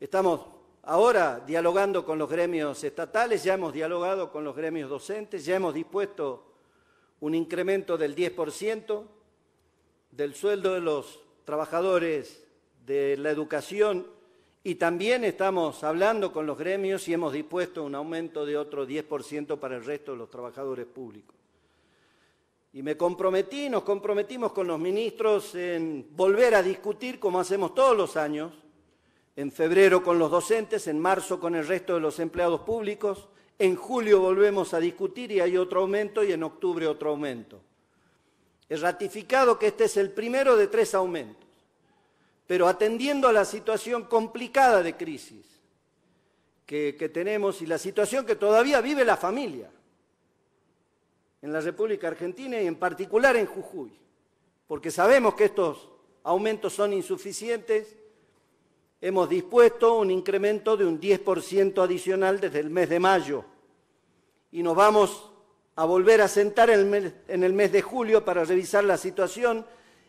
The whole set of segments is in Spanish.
Estamos ahora dialogando con los gremios estatales, ya hemos dialogado con los gremios docentes, ya hemos dispuesto un incremento del 10% del sueldo de los trabajadores de la educación y también estamos hablando con los gremios y hemos dispuesto un aumento de otro 10% para el resto de los trabajadores públicos. Y me comprometí, nos comprometimos con los ministros en volver a discutir, como hacemos todos los años, en febrero con los docentes, en marzo con el resto de los empleados públicos, en julio volvemos a discutir y hay otro aumento y en octubre otro aumento. He ratificado que este es el primero de tres aumentos, pero atendiendo a la situación complicada de crisis que, que tenemos y la situación que todavía vive la familia en la República Argentina y en particular en Jujuy, porque sabemos que estos aumentos son insuficientes hemos dispuesto un incremento de un 10% adicional desde el mes de mayo y nos vamos a volver a sentar en el mes de julio para revisar la situación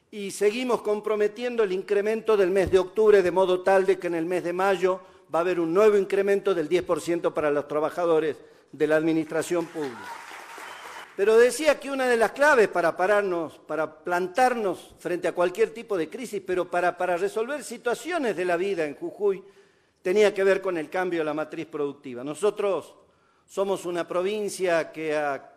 y seguimos comprometiendo el incremento del mes de octubre de modo tal de que en el mes de mayo va a haber un nuevo incremento del 10% para los trabajadores de la administración pública. Pero decía que una de las claves para pararnos, para plantarnos frente a cualquier tipo de crisis, pero para, resolver situaciones de la vida en Jujuy, tenía que ver con el cambio de la matriz productiva. Nosotros somos una provincia que ha,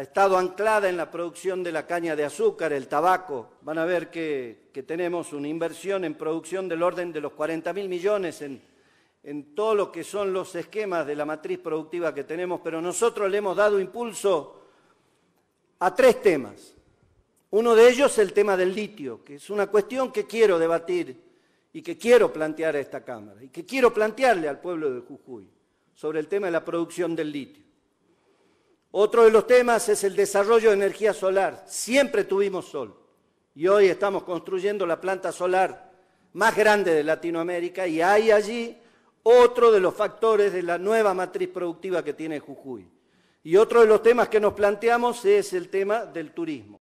estado anclada en la producción de la caña de azúcar, el tabaco. Van a ver que, tenemos una inversión en producción del orden de los 40 mil millones en todo lo que son los esquemas de la matriz productiva que tenemos, pero nosotros le hemos dado impulso a tres temas. Uno de ellos es el tema del litio, que es una cuestión que quiero debatir y que quiero plantear a esta Cámara y que quiero plantearle al pueblo de Jujuy sobre el tema de la producción del litio. Otro de los temas es el desarrollo de energía solar. Siempre tuvimos sol y hoy estamos construyendo la planta solar más grande de Latinoamérica y hay allí otro de los factores de la nueva matriz productiva que tiene Jujuy y otro de los temas que nos planteamos es el tema del turismo.